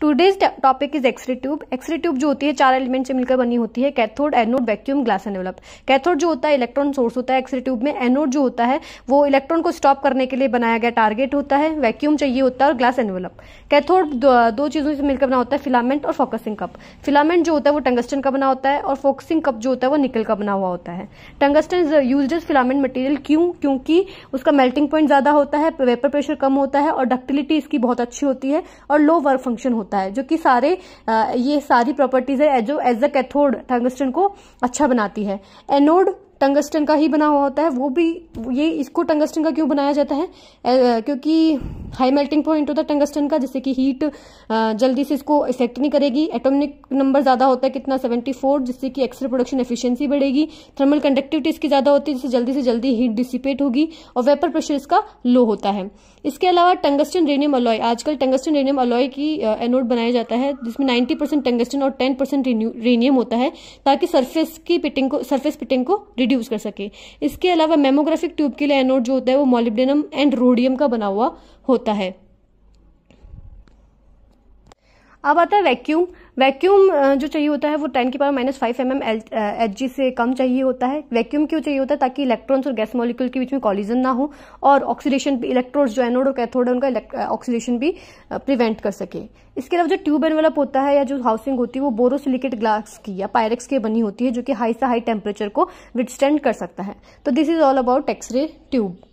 today's topic is X ray tube X ray tube जो होती है चार एलिमेंट से मिलकर बनी होती है cathode anode vacuum glass envelope cathode जो होता है इलेक्ट्रॉन सोर्स होता है एक्सरे ट्यूब में एनोड जो होता है वो इलेक्ट्रॉन को स्टॉप करने के लिए बनाया गया टारगेट होता है वैक्यूम चाहिए होता है और ग्लास एनवेलप कैथोड दो चीजों से मिलकर बना होता है फिलामेंट और फोकसिंग कप फिलामेंट जो होता है वो टंगस्टन का बना होता है और फोकसिंग कप जो होता है वो निकल का बना हुआ होता है tungsten is use filament material क्यों क्योंकि उसका मेल्टिंग पॉइंट ज्यादा होता है वेपर प्रेशर कम होता है और डक्टिलिटी इसकी बहुत अच्छी होती है और लो वर्क फंक्शन होता है होता है जो कि सारे ये सारी प्रॉपर्टीज है जो एज अ कैथोड टंगस्टन को अच्छा बनाती है एनोड टंगस्टन का ही बना हुआ होता है वो भी ये इसको टंगस्टन का क्यों बनाया जाता है क्योंकि हाई मेल्टिंग पॉइंट होता है टंगस्टन का जिससे कि हीट जल्दी से इसको इफेक्ट नहीं करेगी एटॉमिक नंबर ज्यादा होता है कितना 74 जिससे कि एक्सरे प्रोडक्शन एफिशिएंसी बढ़ेगी थर्मल कंडक्टिविटी इसकी ज्यादा होती है जिससे जल्दी से जल्दी हीट डिसिपेट होगी और वेपर प्रेशर इसका लो होता है इसके अलावा टंगस्टन रेनियम अलॉय आजकल टंगस्टन रेनियम अलॉय की एनोड बनाया जाता है जिसमें नाइन्टी परसेंट टंगस्टन और टेन परसेंट रेनियम होता है ताकि सर्फेस की पिटिंग को सर्फेस पिटिंग को रिड्यूस कर सके इसके अलावा मेमोग्राफिक ट्यूब के लिए एनोड जो होता है वो मोलिब्डेनम एंड रोडियम का बना हुआ होता है अब आता है वैक्यूम वैक्यूम जो चाहिए होता है वो टेन के power minus five M M H G से कम चाहिए होता है वैक्यूम क्यों चाहिए होता है ताकि इलेक्ट्रॉन्स और गैस मॉलिक्यूल के बीच में कॉलिजन ना हो और ऑक्सीडेशन भी जो एनोड और कैथोड है उनका ऑक्सीडेशन भी प्रिवेंट कर सके इसके अलावा जो ट्यूब एनवेलप होता है या जो हाउसिंग होती है वो बोरोसिलिकेट ग्लास की या पायरेक्स की बनी होती है जो कि हाई से हाई टेम्परेचर को विटस्टैंड कर सकता है तो this is all about X ray tube